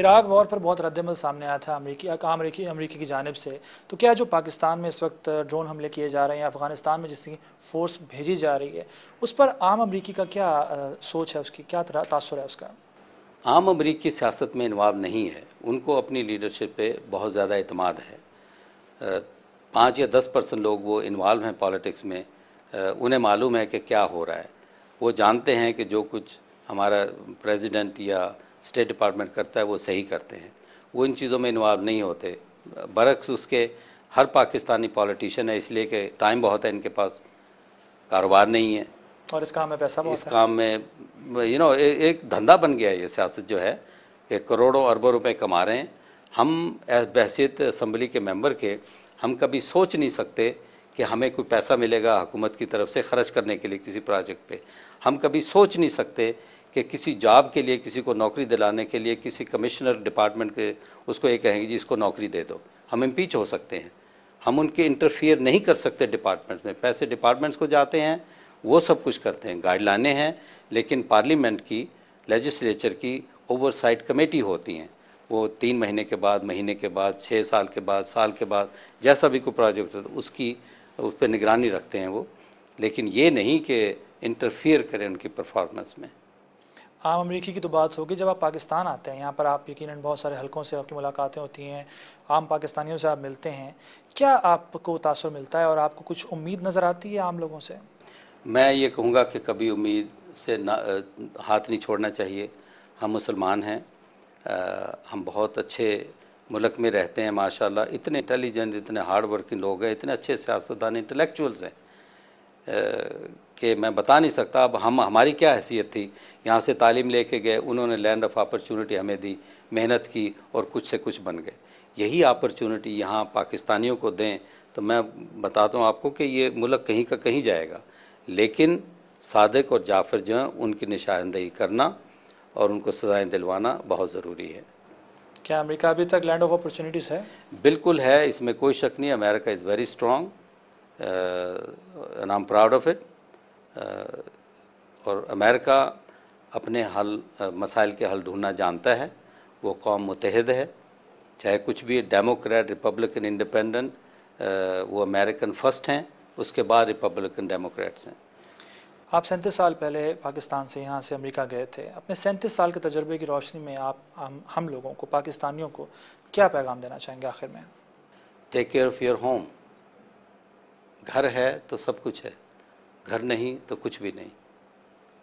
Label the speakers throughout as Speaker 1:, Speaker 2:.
Speaker 1: Iraq war पर बहुत रद्दमल सामने आया था अमरीकी अमरीकी अमरीकी की जानब से तो क्या जो पाकिस्तान में इस वक्त ड्रोन हमले किए जा रहे हैं अफगानिस्तान में जिसकी फोर्स भेजी जा रही है उस पर आम अमरीकी का क्या आ, सोच है उसकी क्या तासर है उसका
Speaker 2: आम अमरीकी सियासत में इन्वाल्व नहीं है उनको अपनी लीडरशिप पर बहुत ज़्यादा अतमाद है पाँच या दस परसेंट लोग वो इन्वाल्व हैं पॉलिटिक्स में उन्हें मालूम है कि क्या हो रहा है वो जानते हैं कि जो कुछ हमारा प्रेसिडेंट या स्टेट डिपार्टमेंट करता है वो सही करते हैं वो इन चीज़ों में इन्वॉल्व नहीं होते बरक्स उसके हर पाकिस्तानी पॉलिटिशियन है इसलिए कि टाइम बहुत है इनके पास कारोबार नहीं है
Speaker 1: और इस काम में पैसा बहुत इस है। काम
Speaker 2: में यू नो ए, एक धंधा बन गया है ये सियासत जो है कि करोड़ों अरबों रुपए कमा रहे हैं हम बहसीत असम्बली के मेंबर के हम कभी सोच नहीं सकते कि हमें कोई पैसा मिलेगा हुकूमत की तरफ से खर्च करने के लिए किसी प्रोजेक्ट पे हम कभी सोच नहीं सकते कि किसी जॉब के लिए किसी को नौकरी दिलाने के लिए किसी कमिश्नर डिपार्टमेंट के उसको ये कहेंगे जी इसको नौकरी दे दो हम इम्पीच हो सकते हैं हम उनके इंटरफियर नहीं कर सकते डिपार्टमेंट्स में पैसे डिपार्टमेंट्स को जाते हैं वो सब कुछ करते हैं गाइडलाइने हैं लेकिन पार्लियामेंट की लेजिस्लेचर की ओवरसाइट कमेटी होती हैं वो तीन महीने के बाद महीने के बाद छः साल के बाद साल के बाद जैसा भी कोई प्रोजेक्ट होता है उसकी उस पर निगरानी रखते हैं वो लेकिन ये नहीं कि इंटरफियर करें उनकी परफॉर्मेंस में
Speaker 1: आम अमरीकी की तो बात होगी जब आप पाकिस्तान आते हैं यहाँ पर आप यकीन बहुत सारे हलकों से आपकी मुलाकातें होती हैं आम पाकिस्तानियों से आप मिलते हैं क्या आपको तासर मिलता है और आपको कुछ उम्मीद नज़र आती है आम लोगों से
Speaker 2: मैं ये कहूँगा कि कभी उम्मीद से ना हाथ नहीं छोड़ना चाहिए हम मुसलमान हैं हम बहुत अच्छे मुल्क में रहते हैं माशाल्लाह इतने इंटेलिजेंट इतने हार्ड वर्किंग लोग हैं इतने अच्छे सियासतदान इंटेलेक्चुअल्स हैं कि मैं बता नहीं सकता अब हम हमारी क्या हैसियत थी यहाँ से तालीम लेके गए उन्होंने लैंड ऑफ अपॉर्चुनिटी हमें दी मेहनत की और कुछ से कुछ बन गए यही अपॉर्चुनिटी यहाँ पाकिस्तानियों को दें तो मैं बताता हूँ आपको कि ये मुल्क कहीं का कहीं जाएगा लेकिन सादक और जाफ़र जो हैं उनकी निशानदेही करना और उनको सजाएं दिलवाना बहुत ज़रूरी है
Speaker 1: क्या अमेरिका अभी तक लैंड ऑफ अपॉर्चुनिटीज़ है
Speaker 2: बिल्कुल है इसमें कोई शक नहीं America is very strong Uh, and I'm proud of it. Uh, और अमेरिका अपने हल uh, मसाइल के हल ढूंढना जानता है वो कौम मुतहद है चाहे कुछ भी डेमोक्रेट रिपब्लिकन इंडिपेंडेंट वो अमेरिकन फर्स्ट हैं उसके बाद रिपब्लिकन डेमोक्रेट्स हैं
Speaker 1: आप सैंतीस साल पहले पाकिस्तान से यहाँ से अमेरिका गए थे अपने सैंतीस साल के तजर्बे की रोशनी में आप हम, हम लोगों को पाकिस्तानियों को क्या पैगाम देना चाहेंगे आखिर में
Speaker 2: take care of your home घर है तो सब कुछ है घर नहीं तो कुछ भी नहीं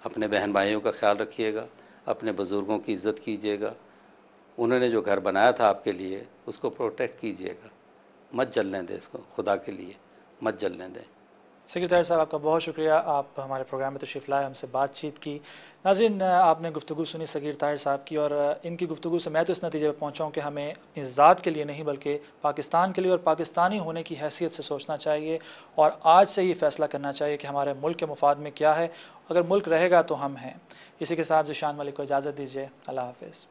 Speaker 2: अपने बहन भाइयों का ख्याल रखिएगा अपने बुज़ुर्गों की इज़्ज़त कीजिएगा उन्होंने जो घर बनाया था आपके लिए उसको प्रोटेक्ट कीजिएगा मत जलने दें इसको खुदा के लिए मत जलने दें
Speaker 1: सेक्रेटरी साहब आपका बहुत शुक्रिया आप हमारे प्रोग्राम में तशरीफ़ लाए हमसे बातचीत की नाजिन आपने गुफ्तु सुनी सगीर ताहिर साहब की और इनकी गुफ्तु से मैं तो इस नतीजे पर पहुँचा हूँ कि हमें अपनी ज़ात के लिए नहीं बल्कि पाकिस्तान के लिए और पाकिस्तानी होने की हैसियत से सोचना चाहिए और आज से ये फ़ैसला करना चाहिए कि हमारे मुल्क के मुफाद में क्या है अगर मुल्क रहेगा तो हम हैं इसी के साथ जिशान मलिक को इजाज़त दीजिए अल्लाह हाफिज़